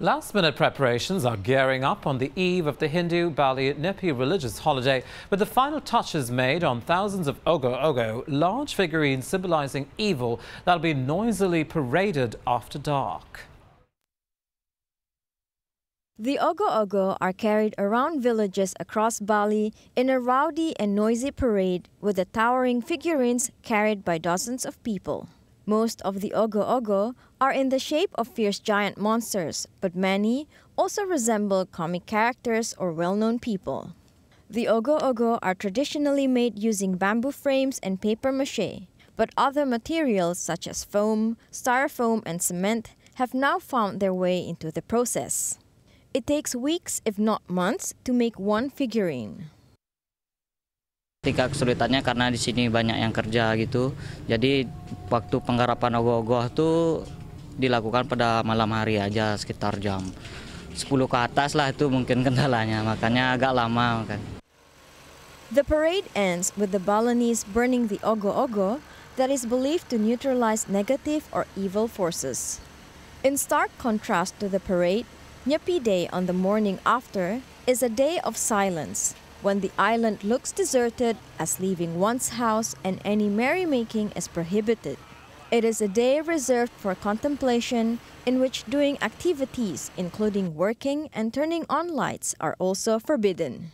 Last minute preparations are gearing up on the eve of the Hindu Bali Nepi religious holiday, with the final touches made on thousands of Ogo Ogo, large figurines symbolizing evil that'll be noisily paraded after dark. The Ogo Ogo are carried around villages across Bali in a rowdy and noisy parade, with the towering figurines carried by dozens of people. Most of the ogo-ogo are in the shape of fierce giant monsters, but many also resemble comic characters or well-known people. The ogo-ogo are traditionally made using bamboo frames and paper mache, but other materials such as foam, styrofoam, and cement have now found their way into the process. It takes weeks, if not months, to make one figurine. Ketika kesulitannya karena di sini banyak yang kerja gitu, jadi waktu penggarapan ogoh-ogoh itu dilakukan pada malam hari aja sekitar jam 10 ke atas lah itu mungkin kendalanya, makanya agak lama. kan. The parade ends with the Balinese burning the ogoh-ogoh that is believed to neutralize negative or evil forces. In stark contrast to the parade, Nyepi Day on the morning after is a day of silence when the island looks deserted, as leaving one's house and any merrymaking is prohibited. It is a day reserved for contemplation, in which doing activities, including working and turning on lights, are also forbidden.